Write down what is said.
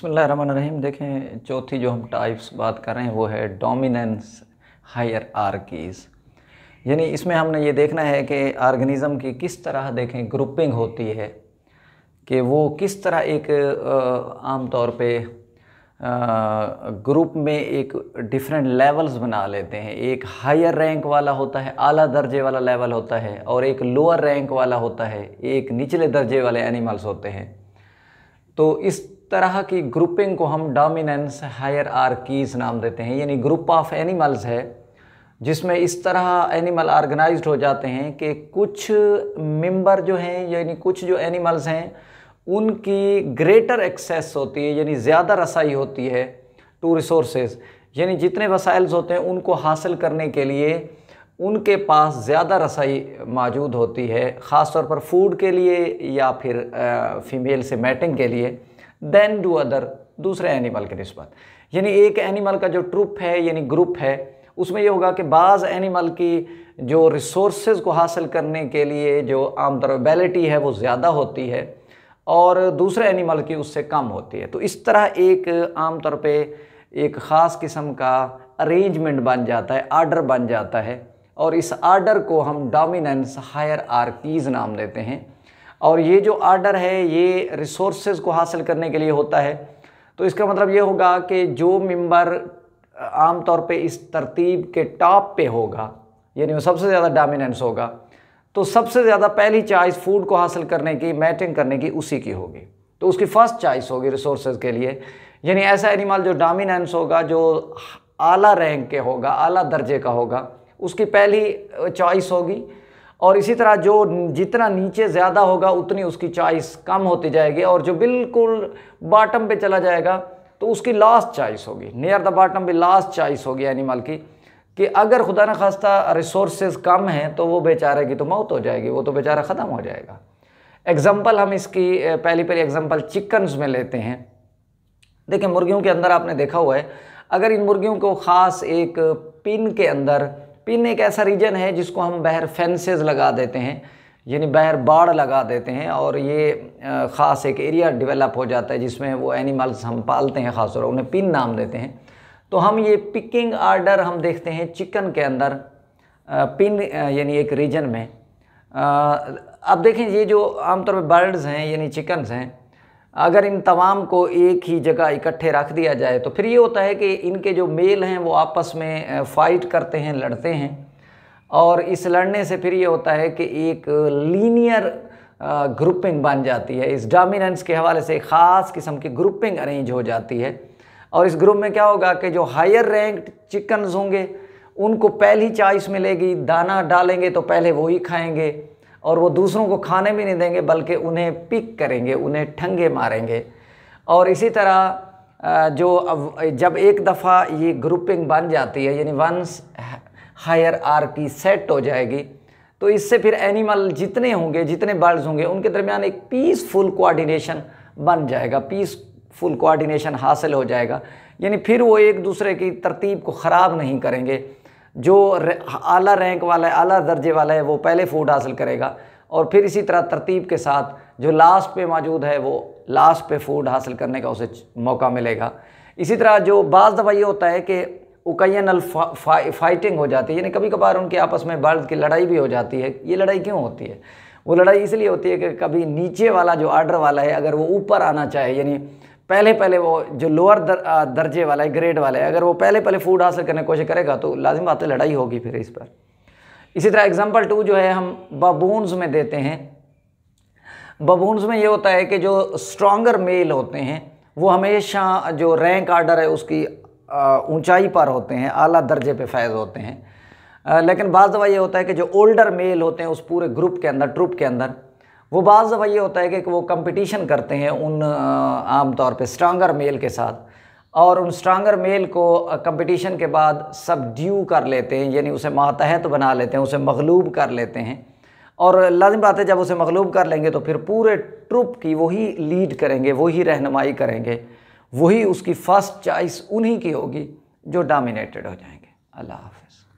बसमीम देखें चौथी जो हम टाइप्स बात कर रहे हैं वो है डोमिनेंस हायर आर्कीज़ यानी इसमें हमने ये देखना है कि आर्गेनिज़म की किस तरह देखें ग्रुपिंग होती है कि वो किस तरह एक आम तौर पे ग्रुप में एक डिफरेंट लेवल्स बना लेते हैं एक हायर रैंक वाला होता है आला दर्जे वाला लेवल होता है और एक लोअर रैंक वाला होता है एक निचले दर्जे वाले एनिमल्स होते हैं तो इस तरह की ग्रुपिंग को हम डोमिनेंस हायर आर्कीज़ नाम देते हैं यानी ग्रुप ऑफ एनिमल्स है जिसमें इस तरह एनिमल ऑर्गेनाइज्ड हो जाते हैं कि कुछ मेंबर जो हैं यानी कुछ जो एनिमल्स हैं उनकी ग्रेटर एक्सेस होती है यानी ज़्यादा रसाई होती है टू रिसोर्सेज यानी जितने वसाइल्स होते हैं उनको हासिल करने के लिए उनके पास ज़्यादा रसाई मौजूद होती है ख़ास तौर पर फूड के लिए या फिर फ़ीमेल से मैटिंग के लिए देन डू अदर दूसरे एनिमल के नस्बत यानी एक एनिमल का जो ट्रुप है यानी ग्रुप है उसमें ये होगा कि बाज़ एनिमल की जो रिसोर्स को हासिल करने के लिए जो आमदरबेलिटी है वो ज़्यादा होती है और दूसरे एनिमल की उससे कम होती है तो इस तरह एक आम तौर पे एक ख़ास किस्म का अरेंजमेंट बन जाता है आर्डर बन जाता है और इस आर्डर को हम डोमिनेंस हायर आर्कीज़ नाम देते हैं और ये जो आर्डर है ये रिसोर्स को हासिल करने के लिए होता है तो इसका मतलब ये होगा कि जो मेंबर तौर पे इस तरतीब के टॉप पे होगा यानी वो सबसे ज़्यादा डामिनेंस होगा तो सबसे ज़्यादा पहली चॉइस फूड को हासिल करने की मैटिंग करने की उसी की होगी तो उसकी फ़र्स्ट चॉइस होगी रिसोर्स के लिए यानी ऐसा एनिमल जो डामिनेंस होगा जो आला रैंक के होगा आला दर्जे का होगा उसकी पहली चॉइस होगी और इसी तरह जो जितना नीचे ज़्यादा होगा उतनी उसकी चॉइस कम होती जाएगी और जो बिल्कुल बॉटम पे चला जाएगा तो उसकी लास्ट चॉइस होगी नियर द बॉटम भी लास्ट चॉइस होगी एनिमल की कि अगर खुदा न खास्ता रिसोर्स कम हैं तो वो बेचारे की तो मौत हो जाएगी वो तो बेचारा ख़त्म हो जाएगा एग्ज़ाम्पल हम इसकी पहली पहली एग्ज़ाम्पल चिकन्स में लेते हैं देखिए मुर्गियों के अंदर आपने देखा हुआ है अगर इन मुर्गियों को ख़ास एक पिन के अंदर पिन एक ऐसा रीजन है जिसको हम बहर फेंसेज लगा देते हैं यानी बहर बाढ़ लगा देते हैं और ये ख़ास एक एरिया डेवलप हो जाता है जिसमें वो एनिमल्स हम पालते हैं ख़ासतौर उन्हें पिन नाम देते हैं तो हम ये पिकिंग आर्डर हम देखते हैं चिकन के अंदर पिन यानी एक रीजन में अब देखें ये जो आमतौर पर बर्ड्स हैं यानी चिकन्स हैं अगर इन तमाम को एक ही जगह इकट्ठे रख दिया जाए तो फिर ये होता है कि इनके जो मेल हैं वो आपस में फ़ाइट करते हैं लड़ते हैं और इस लड़ने से फिर ये होता है कि एक लीनियर ग्रुपिंग बन जाती है इस डोमिनेंस के हवाले से ख़ास किस्म की ग्रुपिंग अरेंज हो जाती है और इस ग्रुप में क्या होगा कि जो हायर रैंक चिकन्स होंगे उनको पहली चॉइस मिलेगी दाना डालेंगे तो पहले वही खाएंगे और वो दूसरों को खाने भी नहीं देंगे बल्कि उन्हें पिक करेंगे उन्हें ठंगे मारेंगे और इसी तरह जो अब जब एक दफ़ा ये ग्रुपिंग बन जाती है यानी once hierarchy set हो जाएगी तो इससे फिर एनिमल जितने होंगे जितने बर्ड्स होंगे उनके दरमियान एक पीसफुल कोऑर्डिनेशन बन जाएगा पीसफुल कोऑर्डिनेशन हासिल हो जाएगा यानी फिर वो एक दूसरे की तरतीब को ख़राब नहीं करेंगे जो अला रैंक वाला है आला दर्जे वाला है वो पहले फूड हासिल करेगा और फिर इसी तरह तरतीब के साथ जो लास्ट पे मौजूद है वो लास्ट पे फूड हासिल करने का उसे मौका मिलेगा इसी तरह जो बाज़ दफ़ा ये होता है कि उकैन अल फाइटिंग हो जाती है यानी कभी कभार उनके आपस में बर्द की लड़ाई भी हो जाती है ये लड़ाई क्यों होती है वो लड़ाई इसलिए होती है कि कभी नीचे वाला जो आर्डर वाला है अगर वो ऊपर आना चाहे यानी पहले पहले वो जो लोअर दर, दर्जे वाला है ग्रेड वाला है अगर वो पहले पहले फूड हासिल करने की कोशिश करेगा तो लाजिम बात है लड़ाई होगी फिर इस पर इसी तरह एग्जाम्पल टू जो है हम बबूनस में देते हैं बबूनस में ये होता है कि जो स्ट्रॉगर मेल होते हैं वो हमेशा जो रैंक आर्डर है उसकी ऊंचाई पर होते हैं आला दर्जे पे फैज़ होते हैं लेकिन बाज़ दवा ये होता है कि जो ओल्डर मेल होते हैं उस पूरे ग्रुप के अंदर ट्रुप के अंदर वो बाज़ दफ़ा ये होता है कि वो कंपटीशन करते हैं उन आम तौर पे स्ट्रांगर मेल के साथ और उन स्ट्रांगर मेल को कंपटीशन के बाद सब ड्यू कर लेते हैं यानी उसे मातहत तो बना लेते हैं उसे मगलूब कर लेते हैं और लाजिम बात है जब उसे मगलूब कर लेंगे तो फिर पूरे ट्रुप की वही लीड करेंगे वही रहनुमाई करेंगे वही उसकी फ़र्स्ट चॉइस उन्हीं की होगी जो डामिनेटेड हो जाएंगे अल्लाह हाफ